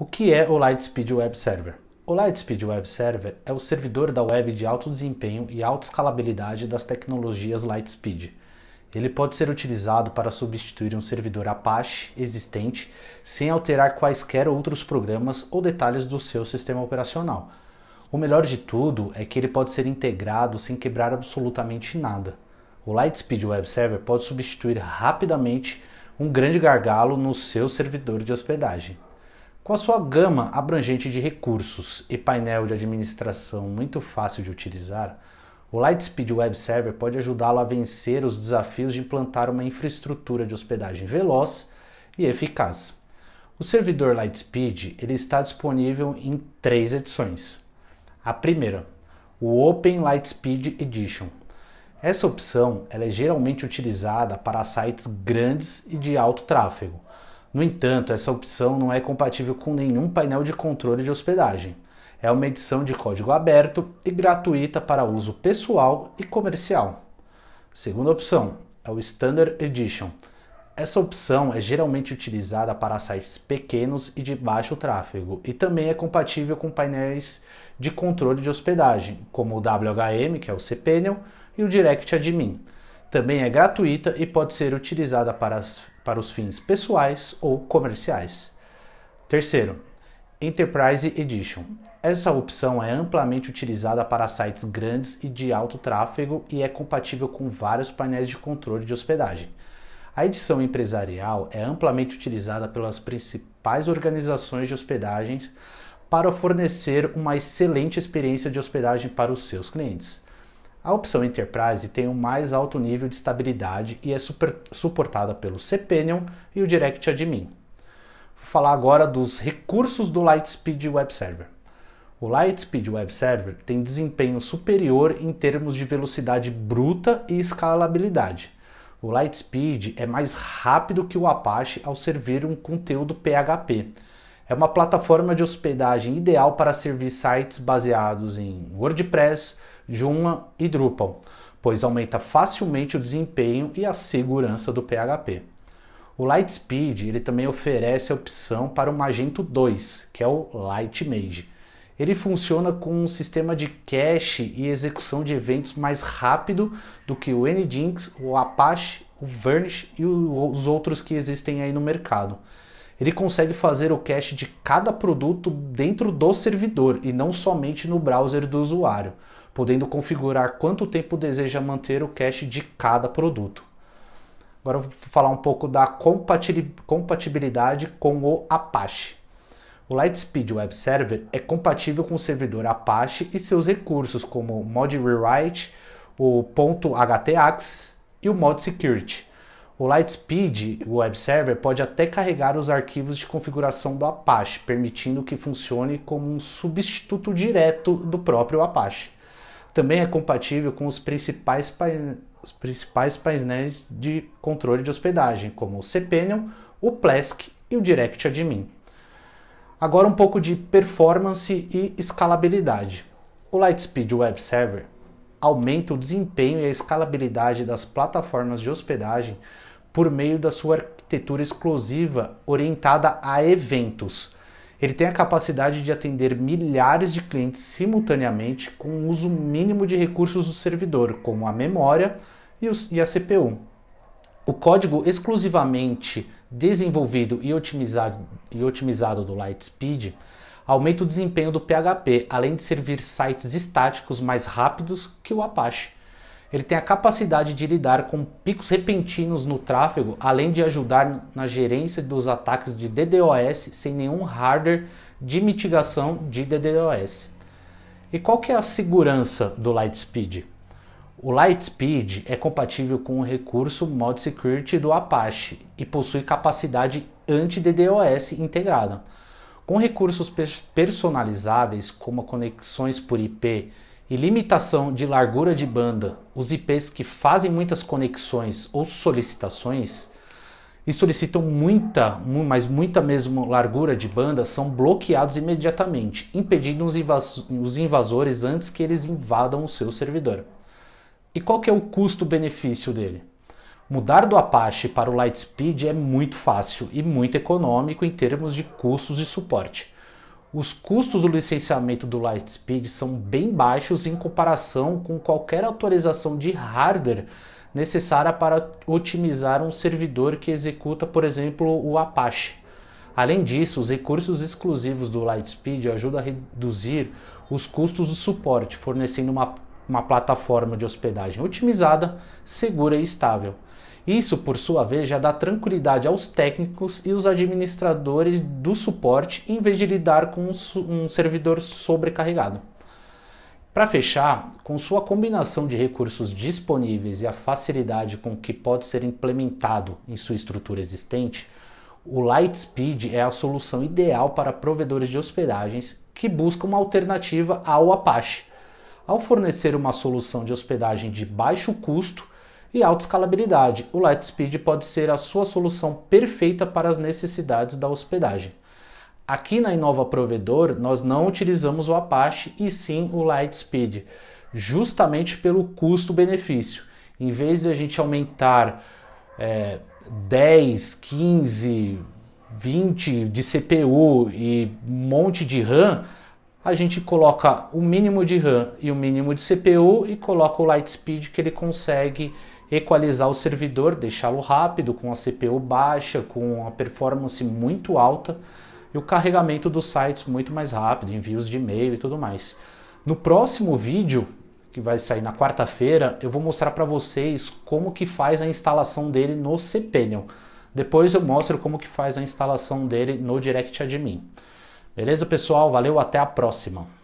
O que é o Lightspeed Web Server? O Lightspeed Web Server é o servidor da web de alto desempenho e alta escalabilidade das tecnologias Lightspeed. Ele pode ser utilizado para substituir um servidor Apache existente sem alterar quaisquer outros programas ou detalhes do seu sistema operacional. O melhor de tudo é que ele pode ser integrado sem quebrar absolutamente nada. O Lightspeed Web Server pode substituir rapidamente um grande gargalo no seu servidor de hospedagem. Com a sua gama abrangente de recursos e painel de administração muito fácil de utilizar, o Lightspeed Web Server pode ajudá-lo a vencer os desafios de implantar uma infraestrutura de hospedagem veloz e eficaz. O servidor Lightspeed ele está disponível em três edições. A primeira, o Open Lightspeed Edition. Essa opção ela é geralmente utilizada para sites grandes e de alto tráfego no entanto, essa opção não é compatível com nenhum painel de controle de hospedagem. É uma edição de código aberto e gratuita para uso pessoal e comercial. Segunda opção é o Standard Edition. Essa opção é geralmente utilizada para sites pequenos e de baixo tráfego e também é compatível com painéis de controle de hospedagem, como o WHM, que é o cPanel, e o Direct Admin. Também é gratuita e pode ser utilizada para para os fins pessoais ou comerciais. Terceiro, Enterprise Edition. Essa opção é amplamente utilizada para sites grandes e de alto tráfego e é compatível com vários painéis de controle de hospedagem. A edição empresarial é amplamente utilizada pelas principais organizações de hospedagens para fornecer uma excelente experiência de hospedagem para os seus clientes. A opção Enterprise tem um mais alto nível de estabilidade e é super, suportada pelo cPanion e o Direct Admin. Vou falar agora dos recursos do Lightspeed Web Server. O Lightspeed Web Server tem desempenho superior em termos de velocidade bruta e escalabilidade. O Lightspeed é mais rápido que o Apache ao servir um conteúdo PHP. É uma plataforma de hospedagem ideal para servir sites baseados em WordPress, Joomla e Drupal, pois aumenta facilmente o desempenho e a segurança do PHP. O Lightspeed ele também oferece a opção para o Magento 2, que é o Lightmage. Ele funciona com um sistema de cache e execução de eventos mais rápido do que o Nginx, o Apache, o Varnish e os outros que existem aí no mercado ele consegue fazer o cache de cada produto dentro do servidor e não somente no browser do usuário, podendo configurar quanto tempo deseja manter o cache de cada produto. Agora vou falar um pouco da compatibilidade com o Apache. O Lightspeed Web Server é compatível com o servidor Apache e seus recursos como o mod rewrite, o .htaccess e o mod security. O Lightspeed Web Server pode até carregar os arquivos de configuração do Apache, permitindo que funcione como um substituto direto do próprio Apache também é compatível com os principais, os principais painéis de controle de hospedagem, como o Cpanel, o Plesk e o DirectAdmin. Agora um pouco de performance e escalabilidade. O Lightspeed Web Server aumenta o desempenho e a escalabilidade das plataformas de hospedagem por meio da sua arquitetura exclusiva orientada a eventos, ele tem a capacidade de atender milhares de clientes simultaneamente com o uso mínimo de recursos do servidor, como a memória e a CPU. O código exclusivamente desenvolvido e otimizado, e otimizado do Lightspeed aumenta o desempenho do PHP, além de servir sites estáticos mais rápidos que o Apache. Ele tem a capacidade de lidar com picos repentinos no tráfego, além de ajudar na gerência dos ataques de DDoS sem nenhum hardware de mitigação de DDoS. E qual que é a segurança do Lightspeed? O Lightspeed é compatível com o recurso Mod Security do Apache e possui capacidade anti-DDoS integrada. Com recursos personalizáveis, como conexões por IP e limitação de largura de banda, os IPs que fazem muitas conexões ou solicitações e solicitam muita, mas muita mesmo largura de banda, são bloqueados imediatamente, impedindo os, invas os invasores antes que eles invadam o seu servidor. E qual que é o custo-benefício dele? Mudar do Apache para o Lightspeed é muito fácil e muito econômico em termos de custos de suporte. Os custos do licenciamento do Lightspeed são bem baixos em comparação com qualquer atualização de hardware necessária para otimizar um servidor que executa, por exemplo, o Apache. Além disso, os recursos exclusivos do Lightspeed ajudam a reduzir os custos do suporte, fornecendo uma, uma plataforma de hospedagem otimizada, segura e estável. Isso, por sua vez, já dá tranquilidade aos técnicos e os administradores do suporte em vez de lidar com um servidor sobrecarregado. Para fechar, com sua combinação de recursos disponíveis e a facilidade com que pode ser implementado em sua estrutura existente, o Lightspeed é a solução ideal para provedores de hospedagens que buscam uma alternativa ao Apache. Ao fornecer uma solução de hospedagem de baixo custo, e alta escalabilidade. O Lightspeed pode ser a sua solução perfeita para as necessidades da hospedagem. Aqui na Inova Provedor, nós não utilizamos o Apache e sim o Lightspeed, justamente pelo custo-benefício. Em vez de a gente aumentar é, 10, 15, 20 de CPU e um monte de RAM, a gente coloca o mínimo de RAM e o mínimo de CPU e coloca o Lightspeed que ele consegue equalizar o servidor, deixá-lo rápido, com a CPU baixa, com a performance muito alta e o carregamento dos sites muito mais rápido, envios de e-mail e tudo mais. No próximo vídeo, que vai sair na quarta-feira, eu vou mostrar para vocês como que faz a instalação dele no cPanel. Depois eu mostro como que faz a instalação dele no Direct Admin. Beleza, pessoal? Valeu, até a próxima.